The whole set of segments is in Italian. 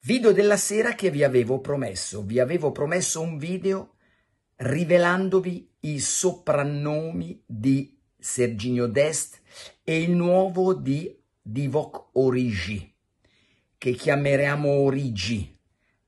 Video della sera che vi avevo promesso. Vi avevo promesso un video rivelandovi i soprannomi di Serginio Dest e il nuovo di Divok Origi, che chiameremo Origi.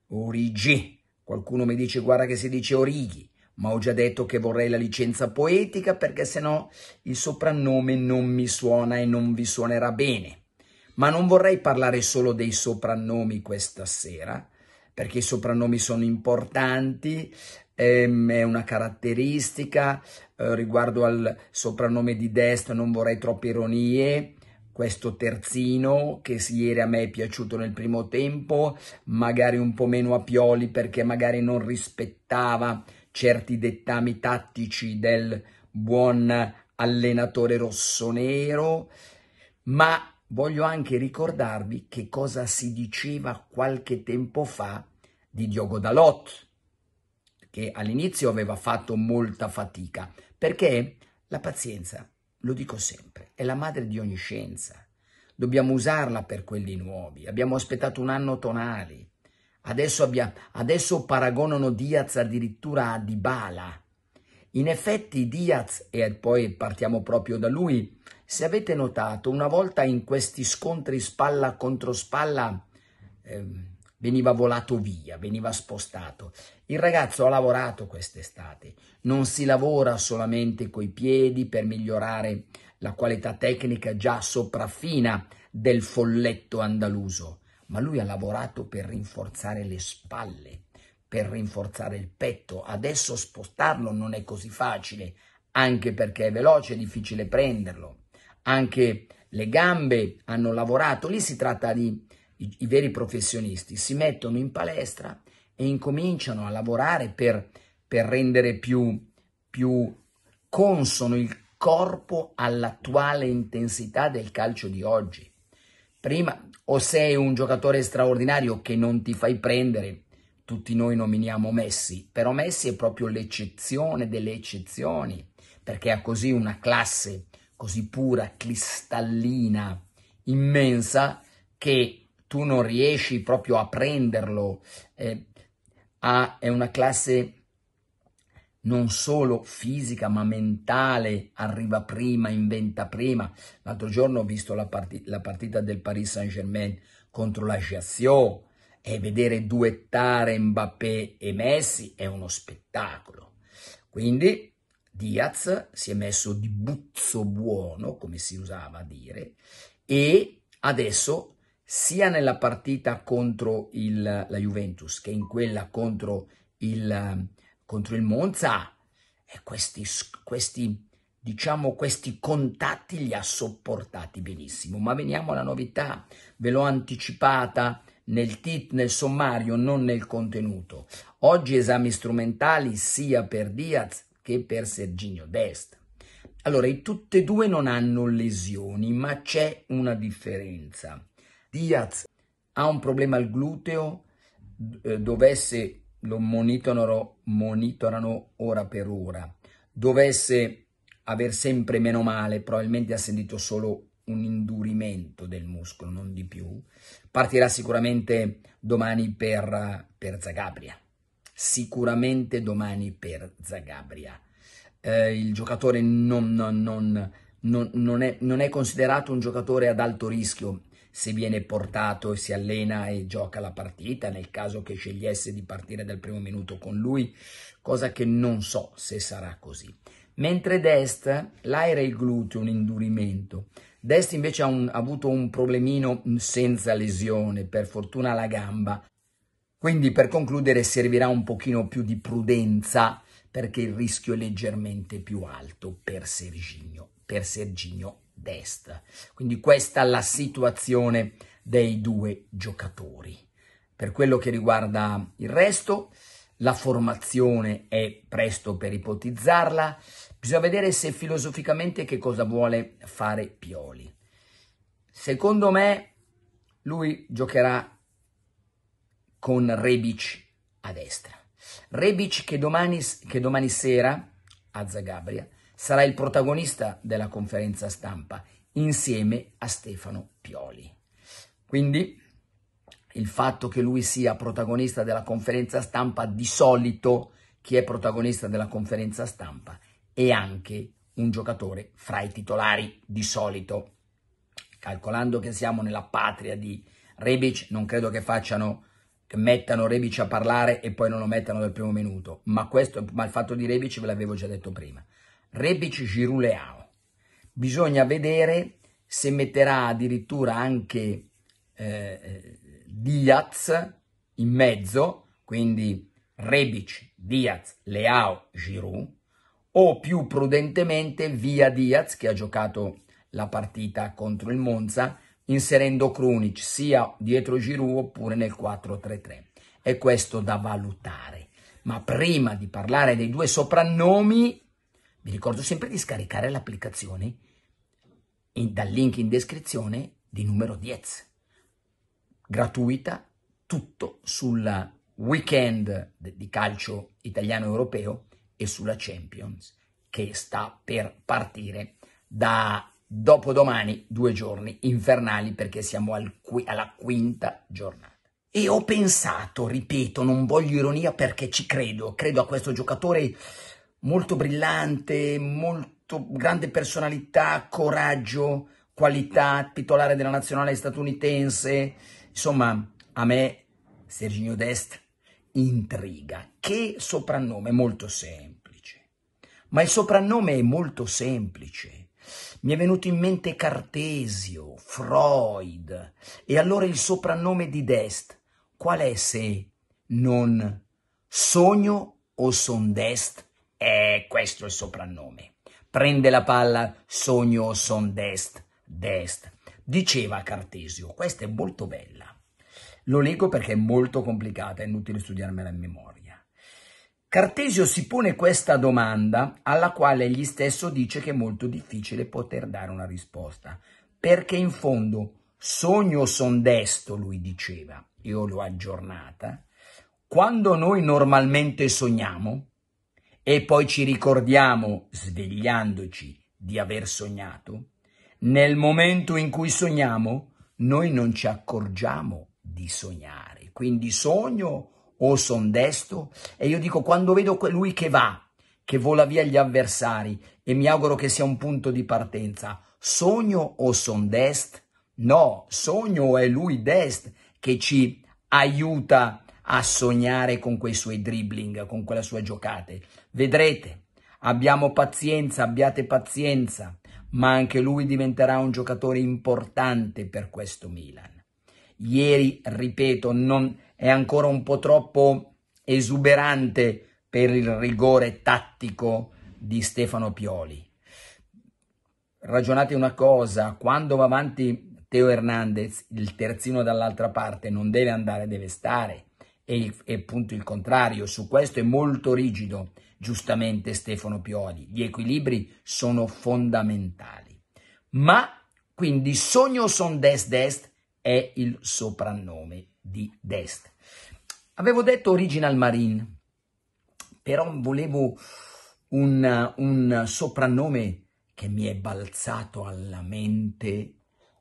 Origi. Qualcuno mi dice guarda che si dice Orighi, ma ho già detto che vorrei la licenza poetica perché sennò il soprannome non mi suona e non vi suonerà bene. Ma non vorrei parlare solo dei soprannomi questa sera, perché i soprannomi sono importanti, ehm, è una caratteristica, eh, riguardo al soprannome di destra non vorrei troppe ironie, questo terzino che ieri a me è piaciuto nel primo tempo, magari un po' meno a Pioli perché magari non rispettava certi dettami tattici del buon allenatore rossonero, ma voglio anche ricordarvi che cosa si diceva qualche tempo fa di Diogo Dalot, che all'inizio aveva fatto molta fatica, perché la pazienza lo dico sempre, è la madre di ogni scienza. Dobbiamo usarla per quelli nuovi. Abbiamo aspettato un anno tonali. Adesso, abbia, adesso paragonano Diaz addirittura a Dybala. In effetti Diaz, e poi partiamo proprio da lui, se avete notato, una volta in questi scontri spalla contro spalla... Ehm, veniva volato via, veniva spostato. Il ragazzo ha lavorato quest'estate, non si lavora solamente coi piedi per migliorare la qualità tecnica già sopraffina del folletto andaluso, ma lui ha lavorato per rinforzare le spalle, per rinforzare il petto. Adesso spostarlo non è così facile, anche perché è veloce, è difficile prenderlo. Anche le gambe hanno lavorato, lì si tratta di i, i veri professionisti, si mettono in palestra e incominciano a lavorare per, per rendere più, più consono il corpo all'attuale intensità del calcio di oggi. Prima, o sei un giocatore straordinario che non ti fai prendere, tutti noi nominiamo Messi, però Messi è proprio l'eccezione delle eccezioni, perché ha così una classe così pura, cristallina, immensa, che tu non riesci proprio a prenderlo. Eh, a, è una classe non solo fisica ma mentale, arriva prima, inventa prima. L'altro giorno ho visto la, part- la partita del Paris Saint-Germain contro la Giació e vedere duettare Mbappé e Messi è uno spettacolo. Quindi Diaz si è messo di buzzo buono, come si usava a dire, e adesso sia nella partita contro il, la Juventus che in quella contro il, contro il Monza, e questi, questi, diciamo, questi contatti li ha sopportati benissimo. Ma veniamo alla novità, ve l'ho anticipata nel, tit, nel sommario, non nel contenuto. Oggi esami strumentali sia per Diaz che per Serginio Dest. Allora, tutti e due non hanno lesioni, ma c'è una differenza. Diaz ha un problema al gluteo, eh, dovesse, lo monitorano, monitorano ora per ora, dovesse aver sempre meno male, probabilmente ha sentito solo un indurimento del muscolo, non di più. Partirà sicuramente domani per, per Zagabria. Sicuramente domani per Zagabria. Eh, il giocatore non, non, non, è, non, è, considerato un giocatore ad alto rischio, se viene portato e si allena e gioca la partita, nel caso che scegliesse di partire dal primo minuto con lui, cosa che non so se sarà così. Mentre Dest, l'aereo era il gluteo, un indurimento. Dest invece ha, un, ha avuto un problemino senza lesione, per fortuna alla gamba. Quindi per concludere servirà un pochino più di prudenza perché il rischio è leggermente più alto per Serginio. Per Serginio destra. Quindi questa è la situazione dei due giocatori. Per quello che riguarda il resto, la formazione è presto per ipotizzarla, bisogna vedere se filosoficamente che cosa vuole fare Pioli. Secondo me lui giocherà con Rebic a destra. Rebic che domani, che domani sera a Zagabria sarà il protagonista della conferenza stampa insieme a Stefano Pioli. Quindi il fatto che lui sia protagonista della conferenza stampa, di solito chi è protagonista della conferenza stampa è anche un giocatore fra i titolari, di solito. Calcolando che siamo nella patria di Rebic, non credo che facciano che mettano Rebic a parlare e poi non lo mettano dal primo minuto, ma, questo, ma il fatto di Rebic ve l'avevo già detto prima. Rebic Giruleao. Bisogna vedere se metterà addirittura anche eh, Diaz in mezzo, quindi Rebic, Diaz, Leao, Giroud, o più prudentemente via Diaz che ha giocato la partita contro il Monza, inserendo Krunic sia dietro Giroud oppure nel 4-3-3. È questo da valutare. Ma prima di parlare dei due soprannomi, vi ricordo sempre di scaricare l'applicazione dal link in descrizione di numero 10. Gratuita, tutto sul weekend di calcio italiano europeo e sulla Champions che sta per partire da dopodomani due giorni infernali perché siamo al qui, alla quinta giornata. E ho pensato, ripeto, non voglio ironia perché ci credo, credo a questo giocatore molto brillante, molto grande personalità, coraggio, qualità, titolare della nazionale statunitense. Insomma, a me Serginio Dest intriga. Che soprannome molto semplice. Ma il soprannome è molto semplice. Mi è venuto in mente Cartesio, Freud. E allora il soprannome di Dest qual è se non sogno o son Dest? E questo è il soprannome. Prende la palla, sogno son dest, dest. Diceva Cartesio, questa è molto bella. Lo leggo perché è molto complicata, è inutile studiarmela in memoria. Cartesio si pone questa domanda alla quale egli stesso dice che è molto difficile poter dare una risposta, perché in fondo sogno son desto, lui diceva, io l'ho aggiornata, quando noi normalmente sogniamo, e poi ci ricordiamo, svegliandoci, di aver sognato, nel momento in cui sogniamo, noi non ci accorgiamo di sognare. Quindi sogno o son desto? E io dico, quando vedo lui che va, che vola via gli avversari, e mi auguro che sia un punto di partenza, sogno o son dest? No, sogno è lui dest che ci aiuta a sognare con quei suoi dribbling, con quella sua giocate. Vedrete. Abbiamo pazienza, abbiate pazienza, ma anche lui diventerà un giocatore importante per questo Milan. Ieri, ripeto, non, è ancora un po' troppo esuberante per il rigore tattico di Stefano Pioli. Ragionate una cosa, quando va avanti Teo Hernandez, il terzino dall'altra parte non deve andare, deve stare e, il, e appunto il contrario. Su questo è molto rigido, giustamente, Stefano Pioli. Gli equilibri sono fondamentali. Ma quindi Sogno Son Dest Dest è il soprannome di Dest. Avevo detto Original Marine, però volevo un, un soprannome che mi è balzato alla mente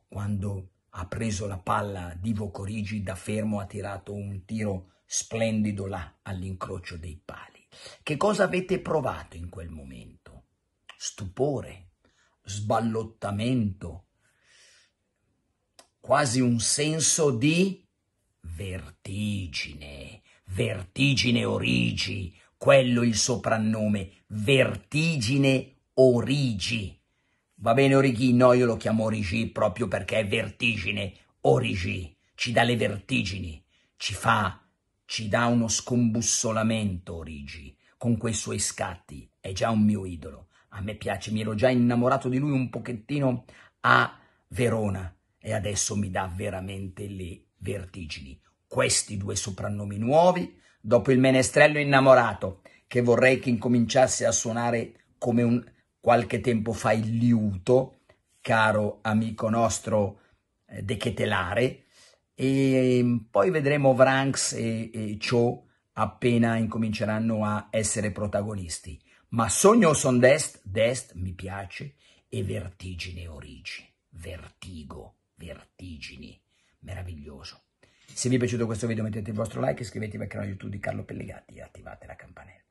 quando ha preso la palla Divo Corigi da fermo, ha tirato un tiro splendido là all'incrocio dei pali. Che cosa avete provato in quel momento? Stupore, sballottamento, quasi un senso di vertigine, vertigine origi, quello il soprannome, vertigine origi. Va bene Origi? No, io lo chiamo Origi proprio perché è vertigine, Origi, ci dà le vertigini, ci fa ci dà uno scombussolamento Rigi, con quei suoi scatti, è già un mio idolo. A me piace, mi ero già innamorato di lui un pochettino a Verona e adesso mi dà veramente le vertigini. Questi due soprannomi nuovi, dopo il menestrello innamorato, che vorrei che incominciasse a suonare come un qualche tempo fa il liuto, caro amico nostro eh, De Chetelare, e ehm, poi vedremo Vranks e, e Cho appena incominceranno a essere protagonisti. Ma Sogno son d'Est, d'Est mi piace, e Vertigine Origi, Vertigo, Vertigini, meraviglioso. Se vi è piaciuto questo video mettete il vostro like, iscrivetevi al canale YouTube di Carlo Pellegatti e attivate la campanella.